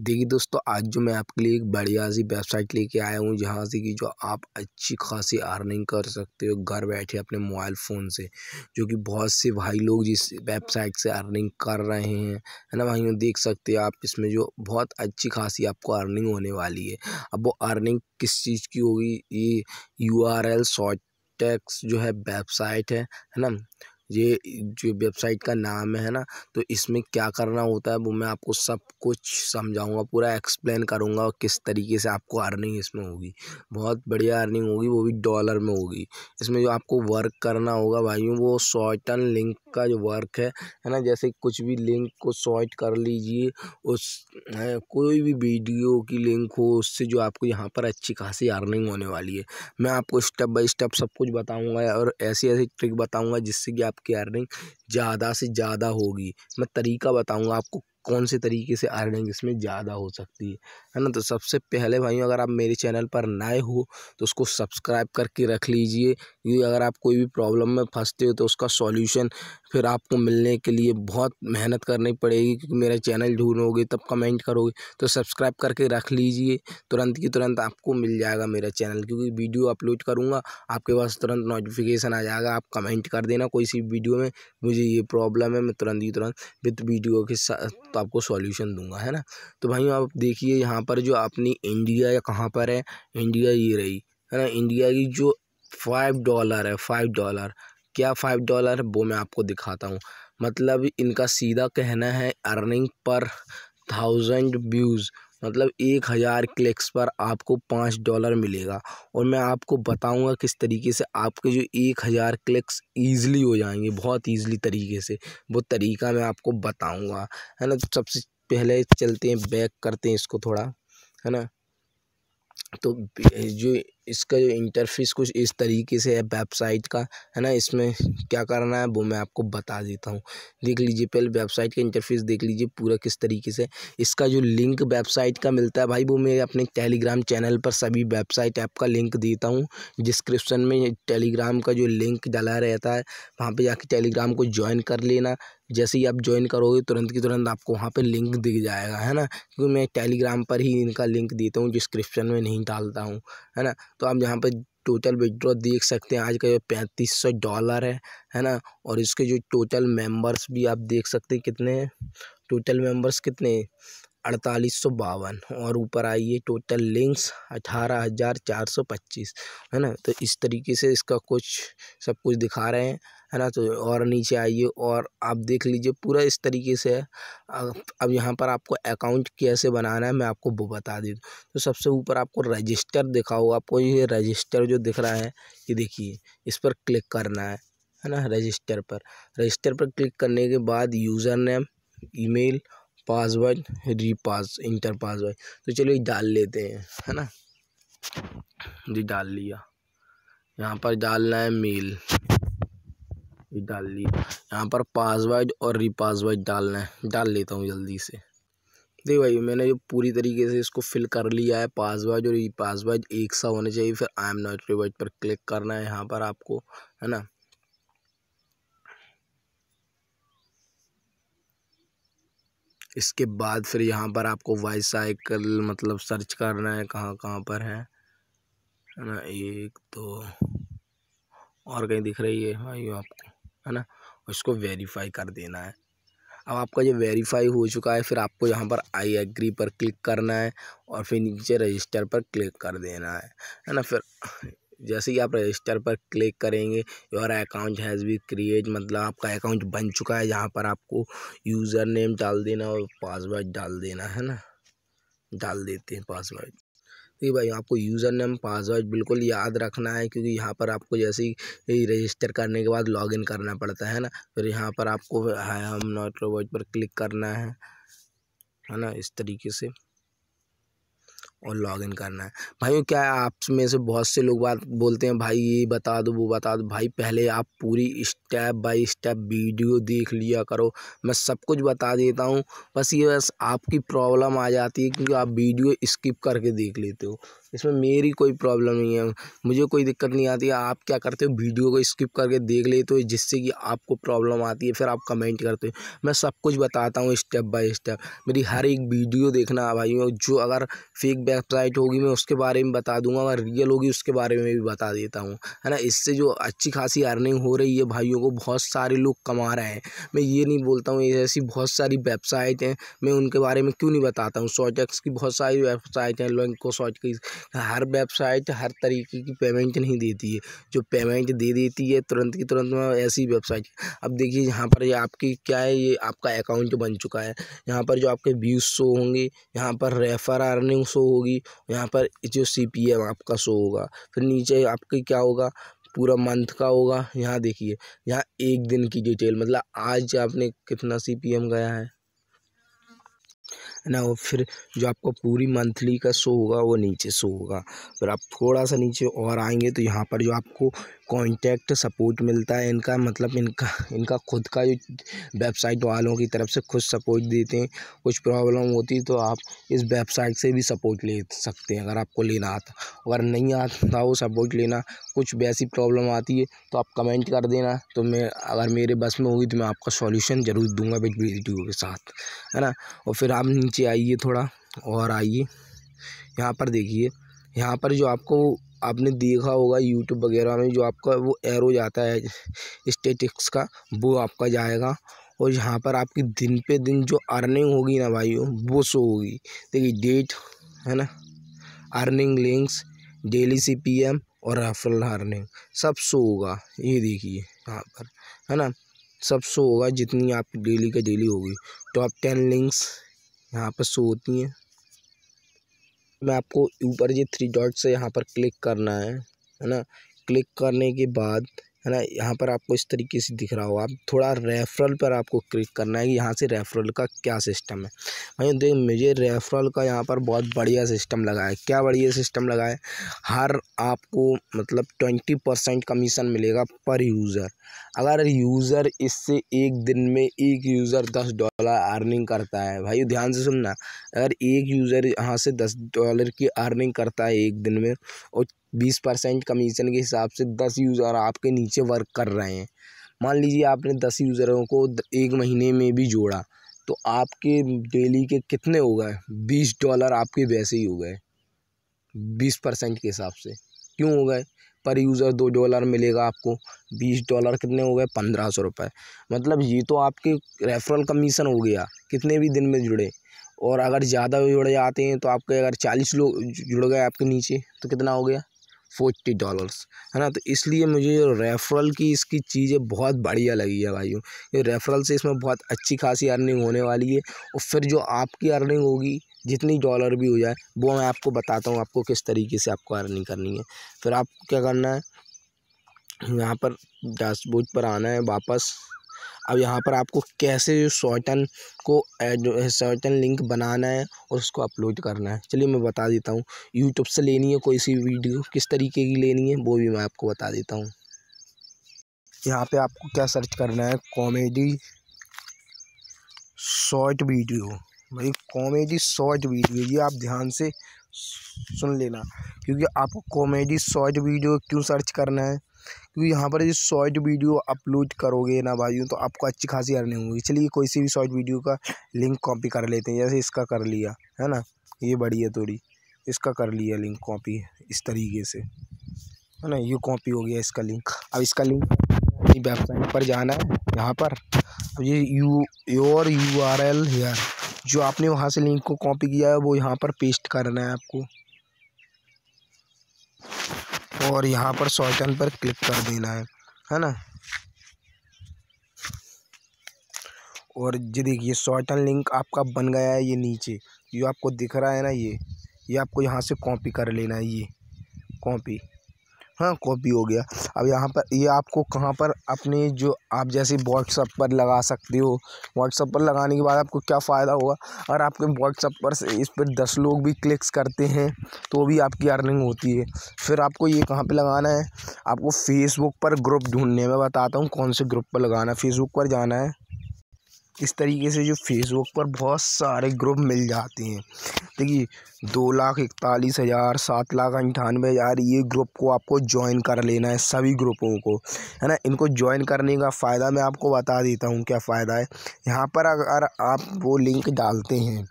देखिए दोस्तों आज जो मैं आपके लिए एक बढ़िया सी वेबसाइट लेके आया हूँ जहाँ से कि जो आप अच्छी खासी अर्निंग कर सकते हो घर बैठे अपने मोबाइल फ़ोन से जो कि बहुत से भाई लोग जिस वेबसाइट से अर्निंग कर रहे हैं है ना भाइयों देख सकते हो आप इसमें जो बहुत अच्छी खासी आपको अर्निंग होने वाली है अब वो अर्निंग किस चीज़ की होगी ये यू आर एल शॉर्ट जो है वेबसाइट है है ना ये जो वेबसाइट का नाम है ना तो इसमें क्या करना होता है वो मैं आपको सब कुछ समझाऊंगा पूरा एक्सप्लेन करूंगा और किस तरीके से आपको अर्निंग इसमें होगी बहुत बढ़िया अर्निंग होगी वो भी डॉलर में होगी इसमें जो आपको वर्क करना होगा भाइयों वो शॉर्टन लिंक का जो वर्क है है ना जैसे कुछ भी लिंक को शॉर्ट कर लीजिए उस कोई भी वीडियो की लिंक हो उससे जो आपको यहाँ पर अच्छी खासी अर्निंग होने वाली है मैं आपको स्टेप बाई स्टेप सब कुछ बताऊँगा और ऐसी ऐसी ट्रिक बताऊँगा जिससे कि आप आपकी अर्निंग ज़्यादा से ज़्यादा होगी मैं तरीका बताऊँगा आपको कौन से तरीके से अर्निंग इसमें ज़्यादा हो सकती है है ना तो सबसे पहले भाइयों अगर आप मेरे चैनल पर नए हो तो उसको सब्सक्राइब करके रख लीजिए क्योंकि अगर आप कोई भी प्रॉब्लम में फंसते हो तो उसका सॉल्यूशन फिर आपको मिलने के लिए बहुत मेहनत करनी पड़ेगी क्योंकि मेरा चैनल ढूंढोगे तब कमेंट करोगे तो सब्सक्राइब करके रख लीजिए तुरंत की तुरंत आपको मिल जाएगा मेरा चैनल क्योंकि वीडियो अपलोड करूँगा आपके पास तुरंत नोटिफिकेशन आ जाएगा आप कमेंट कर देना कोई सी वीडियो में मुझे ये प्रॉब्लम है मैं तुरंत ही तुरंत विद वीडियो के साथ तो आपको सॉल्यूशन दूंगा है ना तो भाई आप देखिए यहाँ पर जो अपनी इंडिया या कहाँ पर है इंडिया ये रही है ना इंडिया की जो फाइव डॉलर है फाइव डॉलर क्या फाइव डॉलर है वो मैं आपको दिखाता हूँ मतलब इनका सीधा कहना है अर्निंग पर थाउजेंड व्यूज़ मतलब एक हज़ार क्लिक्स पर आपको पाँच डॉलर मिलेगा और मैं आपको बताऊँगा किस तरीके से आपके जो एक हज़ार क्लिक्स ईज़िली हो जाएंगे बहुत ईज़िली तरीके से वो तरीका मैं आपको बताऊँगा है ना तो सबसे पहले चलते हैं बैक करते हैं इसको थोड़ा है ना तो जो इसका जो इंटरफ़ेस कुछ इस तरीके से है वेबसाइट का है ना इसमें क्या करना है वो मैं आपको बता देता हूँ देख लीजिए पहले वेबसाइट का इंटरफेस देख लीजिए पूरा किस तरीके से इसका जो लिंक वेबसाइट का मिलता है भाई वो मैं अपने टेलीग्राम चैनल पर सभी वेबसाइट ऐप का लिंक देता हूँ डिस्क्रिप्शन में टेलीग्राम का जो लिंक डला रहता है वहाँ पर जाके टेलीग्राम को ज्वाइन कर लेना जैसे ही आप ज्वाइन करोगे तुरंत की तुरंत आपको वहाँ पर लिंक दिख जाएगा है ना क्योंकि मैं टेलीग्राम पर ही इनका लिंक देता हूँ डिस्क्रिप्शन में नहीं डालता हूँ है ना तो आप यहाँ पर टोटल विड्रॉ देख सकते हैं आज का जो पैंतीस सौ डॉलर है है ना और इसके जो टोटल मेंबर्स भी आप देख सकते हैं कितने हैं टोटल मेंबर्स कितने अड़तालीस सौ बावन और ऊपर आइए टोटल लिंक्स अठारह हज़ार चार सौ पच्चीस है ना तो इस तरीके से इसका कुछ सब कुछ दिखा रहे हैं है ना तो और नीचे आइए और आप देख लीजिए पूरा इस तरीके से है अब यहाँ पर आपको अकाउंट कैसे बनाना है मैं आपको वो बता दी तो सबसे ऊपर आपको रजिस्टर दिखा होगा आपको ये रजिस्टर जो दिख रहा है ये देखिए इस पर क्लिक करना है है ना रजिस्टर पर रजिस्टर पर क्लिक करने के बाद user name email password repass enter password तो चलो ये डाल लेते हैं है ना जी डाल लिया यहाँ पर डालना है मेल डाल ली यहाँ पर पासवर्ड और रीपासवर्ड डालना है डाल लेता हूँ जल्दी से देख भाई मैंने जो पूरी तरीके से इसको फिल कर लिया है पासवर्ड और रिपासवर्ड एक सा होने चाहिए फिर आई एम नॉट रिवर्ड पर क्लिक करना है यहाँ पर आपको है ना इसके बाद फिर यहाँ पर आपको वाई साइकिल मतलब सर्च करना है कहाँ कहाँ पर है है ना एक दो और कहीं दिख रही है भाई आपको है ना उसको वेरीफाई कर देना है अब आपका जो वेरीफाई हो चुका है फिर आपको यहाँ पर आई एग्री पर क्लिक करना है और फिर नीचे रजिस्टर पर क्लिक कर देना है है ना फिर जैसे ही आप रजिस्टर पर क्लिक करेंगे your account has be create मतलब आपका अकाउंट बन चुका है जहाँ पर आपको यूज़र नेम डाल देना और पासवर्ड डाल देना है ना डाल देते हैं पासवर्ड सकते हैं भाई आपको यूज़र नेम पासवर्ड बिल्कुल याद रखना है क्योंकि यहाँ पर आपको जैसे ही रजिस्टर करने के बाद लॉग करना पड़ता है ना फिर यहाँ पर आपको हाई हम नोट पर क्लिक करना है है ना इस तरीके से और लॉगिन करना है भाई क्या है आप में से बहुत से लोग बात बोलते हैं भाई ये बता दो वो बता दो भाई पहले आप पूरी स्टेप बाय स्टेप वीडियो देख लिया करो मैं सब कुछ बता देता हूँ बस ये बस आपकी प्रॉब्लम आ जाती है क्योंकि आप वीडियो स्किप करके देख लेते हो इसमें मेरी कोई प्रॉब्लम नहीं है मुझे कोई दिक्कत नहीं आती आप क्या करते हो वीडियो को स्किप करके देख लेते हो जिससे कि आपको प्रॉब्लम आती है फिर आप कमेंट करते हो मैं सब कुछ बताता हूँ स्टेप बाय स्टेप मेरी हर एक वीडियो देखना भाई जो अगर फेक वेबसाइट होगी मैं उसके बारे में बता दूंगा अगर रियल होगी उसके बारे में भी बता देता हूँ है ना इससे जो अच्छी खासी अर्निंग हो रही है भाइयों को बहुत सारे लोग कमा रहे हैं मैं ये नहीं बोलता हूँ ऐसी बहुत सारी वेबसाइट हैं मैं उनके बारे में क्यों नहीं बताता हूँ शॉर्ट की बहुत सारी वेबसाइट हैं लोगों को शॉर्ट की हर वेबसाइट हर तरीके की पेमेंट नहीं देती है जो पेमेंट दे देती है तुरंत की तुरंत में ऐसी वेबसाइट अब देखिए यहाँ पर ये आपकी क्या है ये आपका अकाउंट बन चुका है यहाँ पर जो आपके व्यूज़ शो होंगे यहाँ पर रेफर अर्निंग शो होगी यहाँ पर जो सी पी एम आपका शो होगा फिर नीचे आपके क्या होगा पूरा मंथ का होगा यहाँ देखिए यहाँ एक दिन की डिटेल मतलब आज आपने कितना सी पी एम गया है है ना और फिर जो आपको पूरी मंथली का शो होगा वो नीचे शो होगा फिर आप थोड़ा सा नीचे और आएँगे तो यहाँ पर जो आपको कॉन्टैक्ट सपोर्ट मिलता है इनका मतलब इनका इनका खुद का वेबसाइट वालों की तरफ से खुद सपोर्ट देते हैं कुछ प्रॉब्लम होती तो आप इस वेबसाइट से भी सपोर्ट ले सकते हैं अगर आपको लेना आता अगर नहीं आता वो सपोर्ट लेना कुछ वैसी प्रॉब्लम आती है तो आप कमेंट कर देना तो मैं अगर मेरे बस में होगी तो मैं आपका सॉल्यूशन ज़रूर दूंगा वीडियो के साथ है ना और फिर आप नीचे आइए थोड़ा और आइए यहाँ पर देखिए यहाँ पर जो आपको आपने देखा होगा यूट्यूब वगैरह में जो आपका वो एरो जाता है स्टेटिक्स का वो आपका जाएगा और यहाँ पर आपकी दिन पे दिन जो अर्निंग होगी ना भाई वो शो होगी देखिए डेट है ना earning links daily C P M और रेफरल अर्निंग सब शो होगा ये देखिए यहाँ पर है ना सब शो होगा जितनी आपकी डेली का डेली होगी टॉप टेन लिंक्स यहाँ पर शो होती हैं में आपको ऊपर ये थ्री डॉट्स है यहाँ पर क्लिक करना है है ना क्लिक करने के बाद है ना यहाँ पर आपको इस तरीके से दिख रहा होगा आप थोड़ा रेफरल पर आपको क्लिक करना है कि यहाँ से रेफरल का क्या सिस्टम है भाई देख मुझे रेफरल का यहाँ पर बहुत बढ़िया सिस्टम लगा है क्या बढ़िया सिस्टम लगा है हर आपको मतलब ट्वेंटी परसेंट कमीशन मिलेगा पर यूज़र अगर यूज़र इससे एक दिन में एक यूज़र दस डॉलर अर्निंग करता है भाई ध्यान से सुनना अगर एक यूज़र यहाँ से दस डॉलर की अर्निंग करता है एक दिन में और बीस परसेंट कमीशन के हिसाब से दस यूज़र आपके नीचे वर्क कर रहे हैं मान लीजिए आपने दस यूज़रों को एक महीने में भी जोड़ा तो आपके डेली के कितने हो गए बीस डॉलर आपके वैसे ही हो गए बीस परसेंट के हिसाब से क्यों हो गए पर यूज़र दो डॉलर मिलेगा आपको बीस डॉलर कितने हो गए पंद्रह सौ रुपये मतलब ये तो आपके रेफरल कमीशन हो गया कितने भी दिन में जुड़े और अगर ज़्यादा जुड़े जाते हैं तो आपके अगर चालीस लोग जुड़ गए आपके नीचे तो कितना हो गया फोर्टी डॉलर्स है ना तो इसलिए मुझे रेफरल की इसकी चीज़ें बहुत बढ़िया लगी है भाइयों ये रेफरल से इसमें बहुत अच्छी खासी अर्निंग होने वाली है और फिर जो आपकी अर्निंग होगी जितनी डॉलर भी हो जाए वो मैं आपको बताता हूँ आपको किस तरीके से आपको अर्निंग करनी है फिर आपको क्या करना है यहाँ पर डैशबोर्ड पर आना है वापस अब यहाँ पर आपको कैसे शॉर्टन को जो शॉर्टन लिंक बनाना है और उसको अपलोड करना है चलिए मैं बता देता हूँ यूट्यूब से लेनी है कोई सी वीडियो किस तरीके की लेनी है वो भी मैं आपको बता देता हूँ यहाँ पे आपको क्या सर्च करना है कॉमेडी शॉर्ट वीडियो भाई कॉमेडी शॉर्ट वीडियो ये आप ध्यान से सुन लेना क्योंकि आपको कॉमेडी शॉर्ट वीडियो क्यों सर्च करना है क्योंकि यहाँ पर जो शॉर्ट वीडियो अपलोड करोगे ना भाइयों तो आपको अच्छी खासी अर्निंग होगी चलिए कोई सी भी शॉर्ट वीडियो का लिंक कॉपी कर लेते हैं जैसे इसका कर लिया है ना ये बढ़िया थोड़ी इसका कर लिया लिंक कॉपी इस तरीके से है ना ये कॉपी हो गया इसका लिंक अब इसका लिंक वेबसाइट पर जाना है यहाँ पर अब ये you your U R L here जो आपने वहाँ से लिंक को कॉपी किया है वो यहाँ पर पेस्ट करना है आपको और यहाँ पर शॉर्टन पर क्लिक कर देना है है ना और ये देखिए शॉर्टन लिंक आपका बन गया है ये नीचे जो आपको दिख रहा है ना ये ये आपको यहाँ से कॉपी कर लेना है ये कॉपी हाँ कॉपी हो गया अब यहाँ पर ये आपको कहाँ पर अपने जो आप जैसे व्हाट्सअप पर लगा सकते हो व्हाट्सअप पर लगाने के बाद आपको क्या फ़ायदा होगा अगर आपके व्हाट्सअप पर से इस पर दस लोग भी क्लिक्स करते हैं तो भी आपकी अर्निंग होती है फिर आपको ये कहाँ पे लगाना है आपको फेसबुक पर ग्रुप ढूंढने में बताता हूँ कौन से ग्रुप पर लगाना है फेसबुक पर जाना है इस तरीके से जो फेसबुक पर बहुत सारे ग्रुप मिल जाते हैं देखिए दो लाख इकतालीस हज़ार सात लाख अंठानवे हज़ार ये ग्रुप को आपको ज्वाइन कर लेना है सभी ग्रुपों को है ना इनको ज्वाइन करने का फ़ायदा मैं आपको बता देता हूँ क्या फ़ायदा है यहाँ पर अगर आप वो लिंक डालते हैं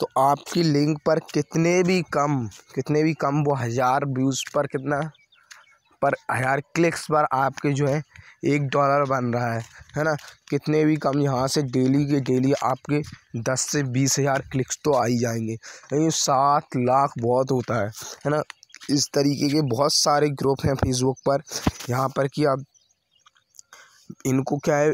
तो आपकी लिंक पर कितने भी कम कितने भी कम वो हज़ार व्यूज़ पर कितना पर हज़ार क्लिक्स पर आपके जो है एक डॉलर बन रहा है है ना कितने भी कम यहाँ से डेली के डेली आपके दस से बीस हज़ार क्लिक्स तो आ ही जाएंगे यानी सात लाख बहुत होता है है ना इस तरीके के बहुत सारे ग्रुप हैं फेसबुक पर यहाँ पर कि आप इनको क्या है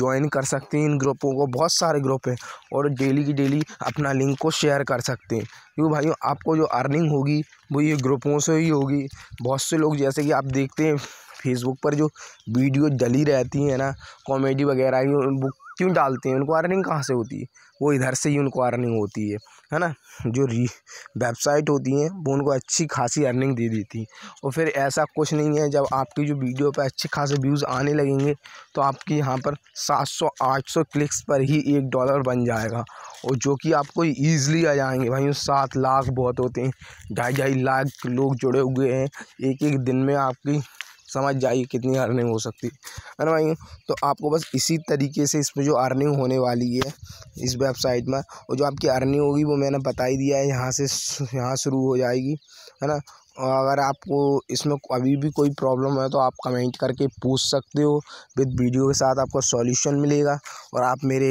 ज्वाइन कर सकते हैं इन ग्रुपों को बहुत सारे ग्रुप हैं और डेली की डेली अपना लिंक को शेयर कर सकते हैं क्योंकि भाई आपको जो अर्निंग होगी वो ये ग्रुपों से ही होगी बहुत से लोग जैसे कि आप देखते हैं फेसबुक पर जो वीडियो डली रहती है ना कॉमेडी वगैरह की वो क्यों डालते हैं उनको अर्निंग कहाँ से होती है वो इधर से ही उनको अर्निंग होती है है ना जो री वेबसाइट होती हैं वो उनको अच्छी खासी अर्निंग दे देती हैं और फिर ऐसा कुछ नहीं है जब आपकी जो वीडियो पर अच्छे खासे व्यूज़ आने लगेंगे तो आपकी यहाँ पर 700-800 क्लिक्स पर ही एक डॉलर बन जाएगा और जो कि आपको इजीली आ जाएंगे भाई सात लाख बहुत होते हैं ढाई ढाई लाख लोग जुड़े हुए हैं एक एक दिन में आपकी समझ जाइए कितनी अर्निंग हो सकती है ना भाई तो आपको बस इसी तरीके से इसमें जो अर्निंग होने वाली है इस वेबसाइट में और जो आपकी अर्निंग होगी वो मैंने बता ही दिया है यहाँ से यहाँ शुरू हो जाएगी है ना अगर आपको इसमें अभी भी कोई प्रॉब्लम है तो आप कमेंट करके पूछ सकते हो विद वीडियो के साथ आपको सॉल्यूशन मिलेगा और आप मेरे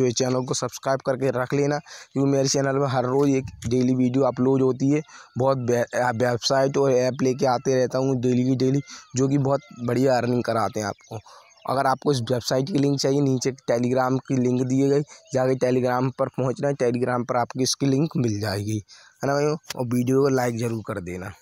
जो चैनल को सब्सक्राइब करके रख लेना क्योंकि मेरे चैनल में हर रोज़ एक डेली वीडियो अपलोड होती है बहुत वेबसाइट और ऐप लेके आते रहता हूँ डेली की डेली जो कि बहुत बढ़िया अर्निंग कराते हैं आपको अगर आपको इस वेबसाइट की लिंक चाहिए नीचे टेलीग्राम की लिंक दी गई जाके टेलीग्राम पर पहुँचना टेलीग्राम पर आपकी इसकी लिंक मिल जाएगी है ना भाई और वीडियो को लाइक ज़रूर कर देना